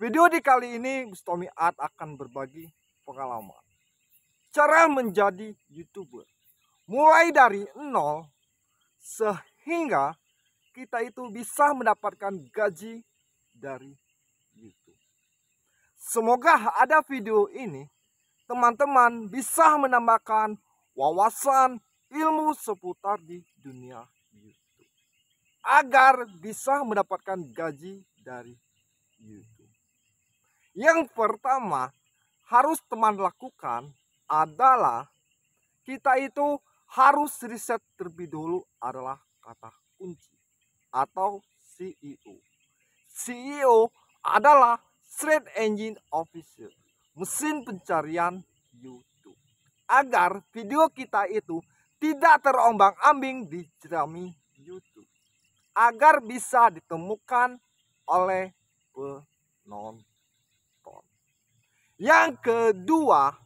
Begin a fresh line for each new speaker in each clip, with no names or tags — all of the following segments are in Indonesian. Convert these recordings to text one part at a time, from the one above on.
Video di kali ini Gustomi Art akan berbagi pengalaman. Cara menjadi YouTuber. Mulai dari nol sehingga kita itu bisa mendapatkan gaji dari YouTube. Semoga ada video ini teman-teman bisa menambahkan wawasan ilmu seputar di dunia YouTube agar bisa mendapatkan gaji dari YouTube. Yang pertama harus teman lakukan adalah kita itu harus riset terlebih dulu adalah kata kunci atau CEO. CEO adalah Search Engine Officer, mesin pencarian YouTube. Agar video kita itu tidak terombang-ambing di jerami YouTube. Agar bisa ditemukan oleh penonton. Yang kedua,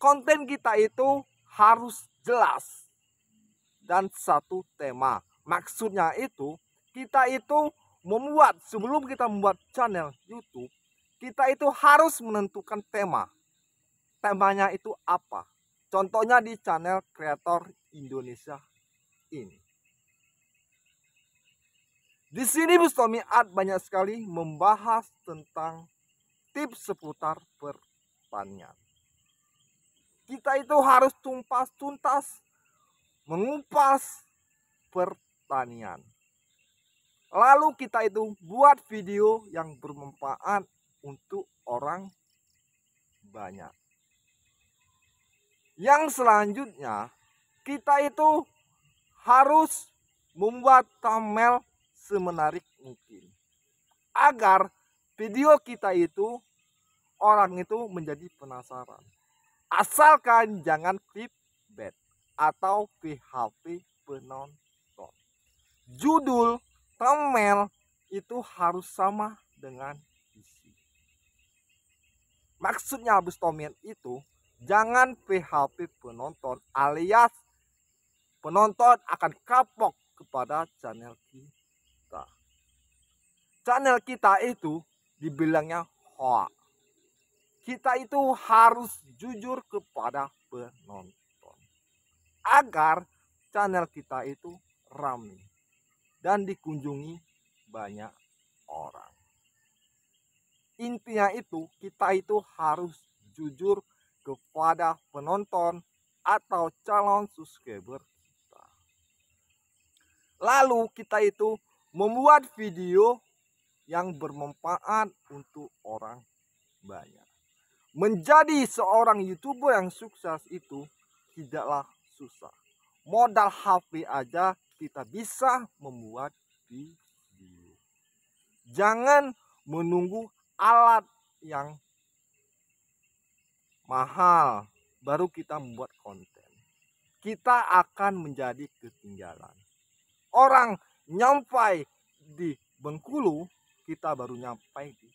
konten kita itu harus jelas dan satu tema. Maksudnya itu kita itu membuat sebelum kita membuat channel YouTube, kita itu harus menentukan tema. Temanya itu apa? Contohnya di channel Creator Indonesia ini. Di sini Bustomi Art banyak sekali membahas tentang tips seputar pertanian. Kita itu harus tumpas tuntas mengupas pertanian. Lalu kita itu buat video yang bermanfaat untuk orang banyak. Yang selanjutnya, kita itu harus membuat thumbnail semenarik mungkin. Agar video kita itu orang itu menjadi penasaran. Asalkan jangan clickbait atau PHP penonton. Judul, thumbnail itu harus sama dengan isi. Maksudnya habis itu jangan PHP penonton alias penonton akan kapok kepada channel kita. Channel kita itu dibilangnya hoax kita itu harus jujur kepada penonton agar channel kita itu ramai dan dikunjungi banyak orang. Intinya itu kita itu harus jujur kepada penonton atau calon subscriber kita. Lalu kita itu membuat video yang bermanfaat untuk orang banyak. Menjadi seorang YouTuber yang sukses itu tidaklah susah. Modal HP aja kita bisa membuat video. Jangan menunggu alat yang mahal baru kita membuat konten. Kita akan menjadi ketinggalan. Orang nyampai di Bengkulu, kita baru nyampai di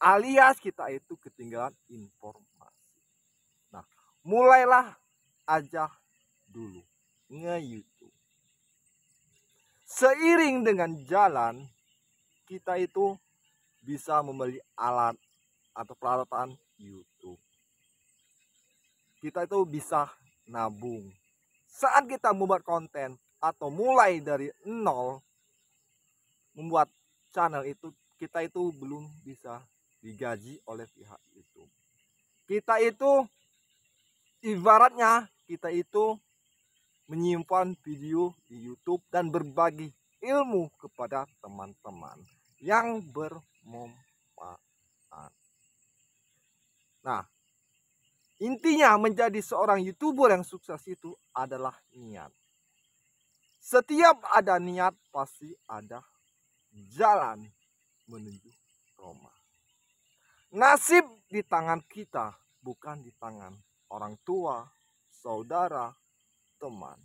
alias kita itu ketinggalan informasi. Nah, mulailah aja dulu nge-YouTube. Seiring dengan jalan, kita itu bisa membeli alat atau peralatan YouTube. Kita itu bisa nabung. Saat kita membuat konten atau mulai dari nol membuat channel itu, kita itu belum bisa digaji oleh pihak itu. Kita itu ibaratnya kita itu menyimpan video di YouTube dan berbagi ilmu kepada teman-teman yang bermanfaat. Nah, intinya menjadi seorang YouTuber yang sukses itu adalah niat. Setiap ada niat pasti ada jalan menuju Roma. Nasib di tangan kita, bukan di tangan orang tua, saudara, teman.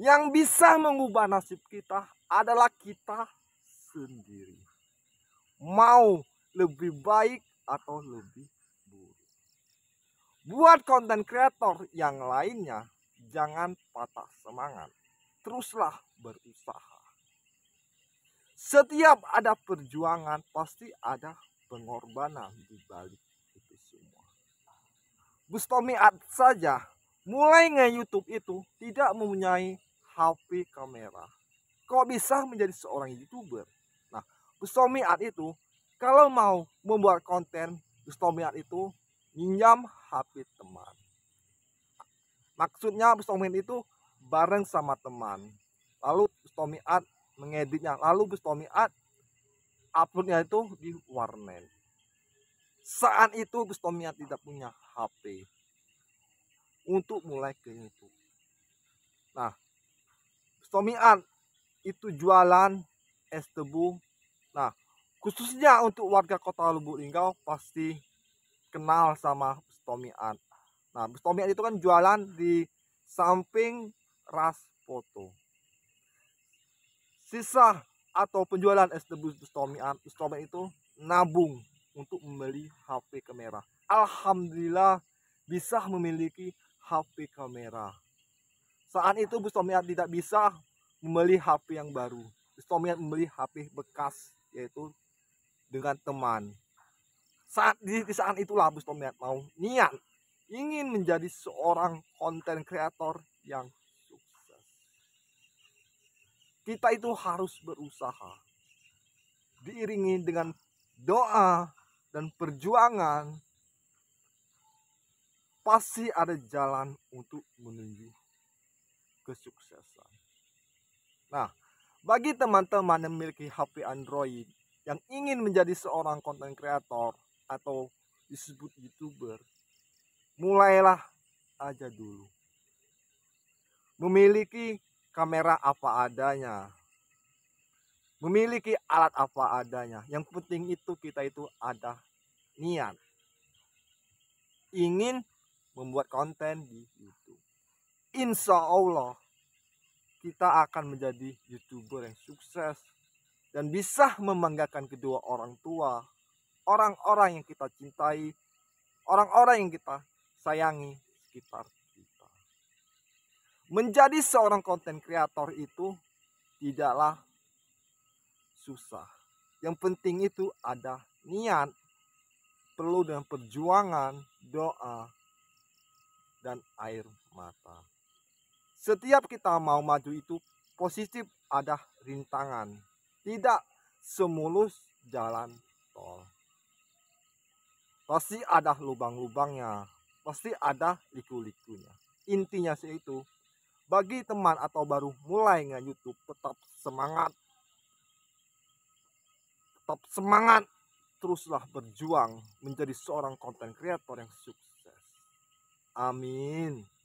Yang bisa mengubah nasib kita adalah kita sendiri. Mau lebih baik atau lebih buruk. Buat konten kreator yang lainnya, jangan patah semangat. Teruslah berusaha. Setiap ada perjuangan pasti ada pengorbanan di balik itu semua. Bustomi Ad saja mulai nge-YouTube itu tidak mempunyai HP kamera. Kok bisa menjadi seorang YouTuber? Nah, Bustomi Ad itu kalau mau membuat konten Bustomi Ad itu minjam HP teman. Maksudnya Bustomi Ad itu bareng sama teman. Lalu Bustomi Ad mengeditnya. Lalu Bustomi Ad uploadnya itu di warnet saat itu Tomia tidak punya HP untuk mulai ke YouTube nah Bustomian itu jualan es tebu nah khususnya untuk warga kota Lubuk Linggau pasti kenal sama Bustomian nah Bustomian itu kan jualan di samping ras foto sisa atau penjualan es debus Stormy Stormy itu nabung untuk membeli HP kamera. Alhamdulillah bisa memiliki HP kamera. Saat itu Bustomiat tidak bisa membeli HP yang baru. Bustomiat membeli HP bekas yaitu dengan teman. Saat di saat itulah Bustomiat mau niat ingin menjadi seorang konten kreator yang kita itu harus berusaha diiringi dengan doa dan perjuangan pasti ada jalan untuk menuju kesuksesan. Nah, bagi teman-teman yang memiliki HP Android yang ingin menjadi seorang konten kreator atau disebut YouTuber, mulailah aja dulu. Memiliki kamera apa adanya, memiliki alat apa adanya. Yang penting itu kita itu ada niat. Ingin membuat konten di YouTube. Insya Allah kita akan menjadi YouTuber yang sukses dan bisa membanggakan kedua orang tua, orang-orang yang kita cintai, orang-orang yang kita sayangi sekitar Menjadi seorang konten kreator itu tidaklah susah. Yang penting itu ada niat, perlu dengan perjuangan, doa, dan air mata. Setiap kita mau maju itu positif ada rintangan. Tidak semulus jalan tol. Pasti ada lubang-lubangnya, pasti ada liku-likunya. Intinya sih itu bagi teman atau baru mulai nggak YouTube, tetap semangat. Tetap semangat. Teruslah berjuang menjadi seorang konten kreator yang sukses. Amin.